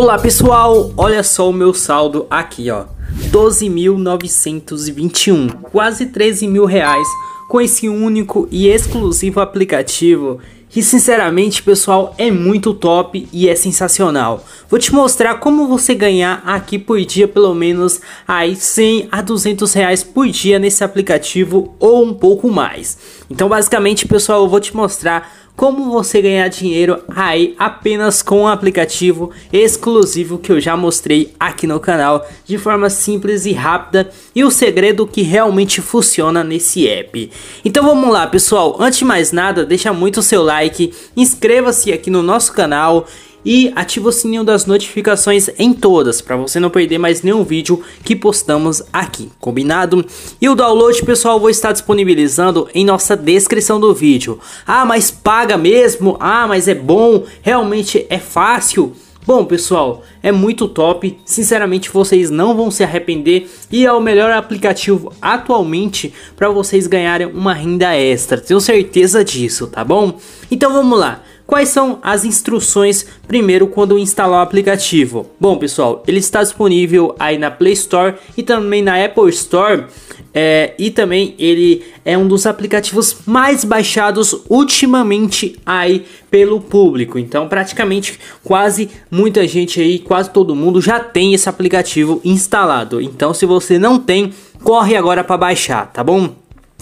Olá pessoal, olha só o meu saldo aqui ó, 12.921, quase 13 mil reais com esse único e exclusivo aplicativo que sinceramente pessoal é muito top e é sensacional. Vou te mostrar como você ganhar aqui por dia pelo menos aí 100 a 200 reais por dia nesse aplicativo ou um pouco mais. Então basicamente pessoal eu vou te mostrar como você ganhar dinheiro aí apenas com um aplicativo exclusivo que eu já mostrei aqui no canal de forma simples e rápida e o segredo que realmente funciona nesse app. Então vamos lá pessoal, antes de mais nada deixa muito o seu like, inscreva-se aqui no nosso canal e ativa o sininho das notificações em todas para você não perder mais nenhum vídeo que postamos aqui, combinado? E o download, pessoal, vou estar disponibilizando em nossa descrição do vídeo. Ah, mas paga mesmo? Ah, mas é bom? Realmente é fácil? Bom, pessoal, é muito top, sinceramente vocês não vão se arrepender e é o melhor aplicativo atualmente para vocês ganharem uma renda extra. Tenho certeza disso, tá bom? Então vamos lá. Quais são as instruções primeiro quando instalar o aplicativo? Bom, pessoal, ele está disponível aí na Play Store e também na Apple Store. É, e também ele é um dos aplicativos mais baixados ultimamente aí pelo público. Então, praticamente quase muita gente aí, quase todo mundo já tem esse aplicativo instalado. Então, se você não tem, corre agora para baixar, tá bom?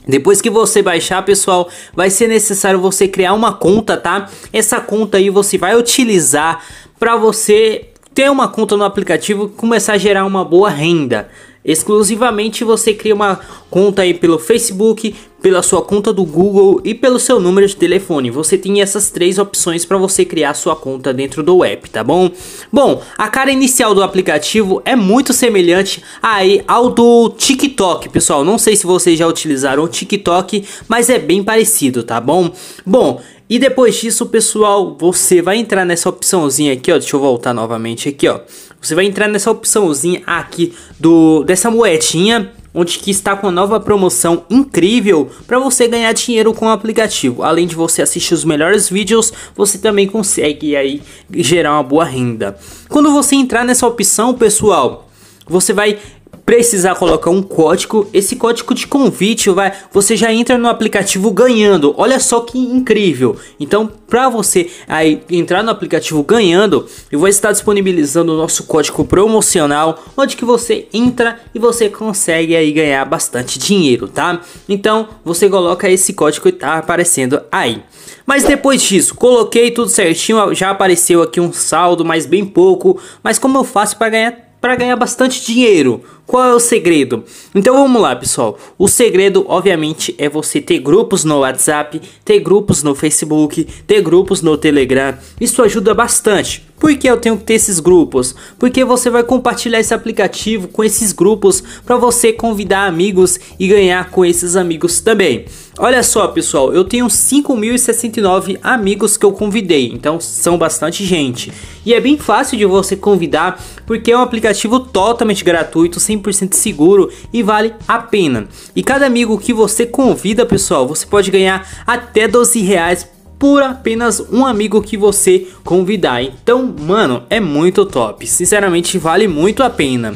Depois que você baixar, pessoal, vai ser necessário você criar uma conta, tá? Essa conta aí você vai utilizar para você ter uma conta no aplicativo e começar a gerar uma boa renda. Exclusivamente você cria uma conta aí pelo Facebook, pela sua conta do Google e pelo seu número de telefone. Você tem essas três opções para você criar sua conta dentro do app, tá bom? Bom, a cara inicial do aplicativo é muito semelhante aí ao do TikTok, pessoal. Não sei se vocês já utilizaram o TikTok, mas é bem parecido, tá bom? Bom, e depois disso, pessoal, você vai entrar nessa opçãozinha aqui, ó. Deixa eu voltar novamente aqui, ó. Você vai entrar nessa opçãozinha aqui do dessa moedinha onde que está com a nova promoção incrível para você ganhar dinheiro com o aplicativo. Além de você assistir os melhores vídeos, você também consegue aí gerar uma boa renda. Quando você entrar nessa opção, pessoal, você vai precisar colocar um código, esse código de convite vai, você já entra no aplicativo ganhando. Olha só que incrível. Então, para você aí entrar no aplicativo ganhando, eu vou estar disponibilizando o nosso código promocional, onde que você entra e você consegue aí ganhar bastante dinheiro, tá? Então, você coloca esse código e tá aparecendo aí. Mas depois disso, coloquei tudo certinho, já apareceu aqui um saldo, mas bem pouco. Mas como eu faço para ganhar para ganhar bastante dinheiro. Qual é o segredo? Então vamos lá, pessoal. O segredo, obviamente, é você ter grupos no WhatsApp, ter grupos no Facebook, ter grupos no Telegram. Isso ajuda bastante. Por que eu tenho que ter esses grupos? Porque você vai compartilhar esse aplicativo com esses grupos para você convidar amigos e ganhar com esses amigos também. Olha só, pessoal, eu tenho 5.069 amigos que eu convidei, então são bastante gente. E é bem fácil de você convidar, porque é um aplicativo totalmente gratuito, 100% seguro e vale a pena. E cada amigo que você convida, pessoal, você pode ganhar até 12 reais por apenas um amigo que você convidar. Então, mano, é muito top. Sinceramente, vale muito a pena.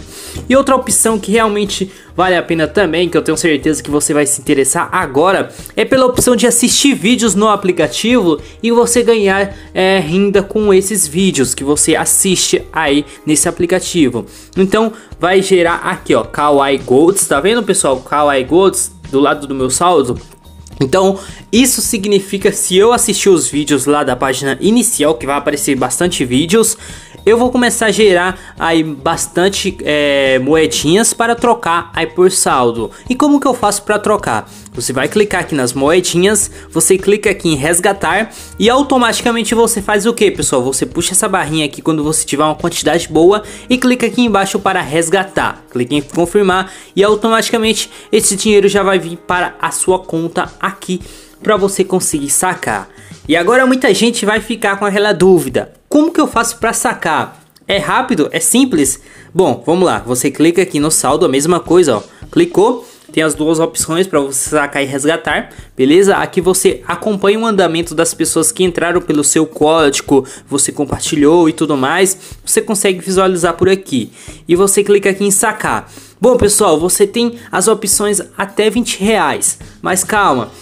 E outra opção que realmente vale a pena também, que eu tenho certeza que você vai se interessar agora, é pela opção de assistir vídeos no aplicativo e você ganhar é, renda com esses vídeos que você assiste aí nesse aplicativo. Então, vai gerar aqui, ó, Kawaii Golds, tá vendo, pessoal? Kawaii Golds do lado do meu saldo então, isso significa se eu assistir os vídeos lá da página inicial, que vai aparecer bastante vídeos, eu vou começar a gerar aí bastante é, moedinhas para trocar aí por saldo. E como que eu faço para trocar? Você vai clicar aqui nas moedinhas, você clica aqui em resgatar e automaticamente você faz o que, pessoal? Você puxa essa barrinha aqui quando você tiver uma quantidade boa e clica aqui embaixo para resgatar. Clique em confirmar e automaticamente esse dinheiro já vai vir para a sua conta aqui para você conseguir sacar. E agora muita gente vai ficar com aquela dúvida. Como que eu faço para sacar? É rápido? É simples? Bom, vamos lá. Você clica aqui no saldo, a mesma coisa, ó. Clicou, tem as duas opções para você sacar e resgatar, beleza? Aqui você acompanha o andamento das pessoas que entraram pelo seu código, você compartilhou e tudo mais. Você consegue visualizar por aqui. E você clica aqui em sacar. Bom, pessoal, você tem as opções até 20 reais, mas calma.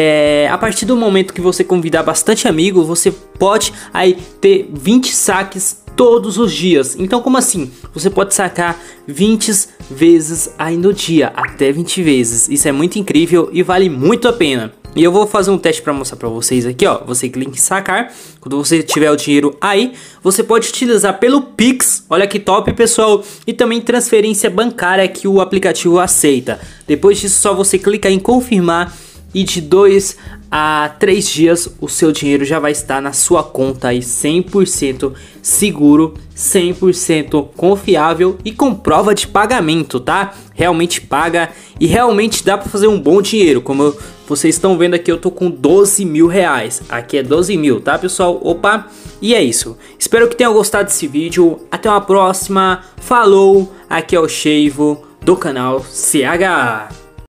É, a partir do momento que você convidar bastante amigo, você pode aí ter 20 saques todos os dias. Então, como assim? Você pode sacar 20 vezes aí no dia, até 20 vezes. Isso é muito incrível e vale muito a pena. E eu vou fazer um teste para mostrar para vocês aqui, ó. Você clica em sacar. Quando você tiver o dinheiro aí, você pode utilizar pelo Pix. Olha que top, pessoal. E também transferência bancária que o aplicativo aceita. Depois disso, só você clica em confirmar e de 2 a 3 dias o seu dinheiro já vai estar na sua conta e 100% seguro, 100% confiável e com prova de pagamento, tá? Realmente paga e realmente dá para fazer um bom dinheiro, como vocês estão vendo aqui eu tô com 12 mil reais, aqui é 12 mil, tá pessoal? Opa, e é isso, espero que tenham gostado desse vídeo, até uma próxima, falou, aqui é o Cheivo do canal CH.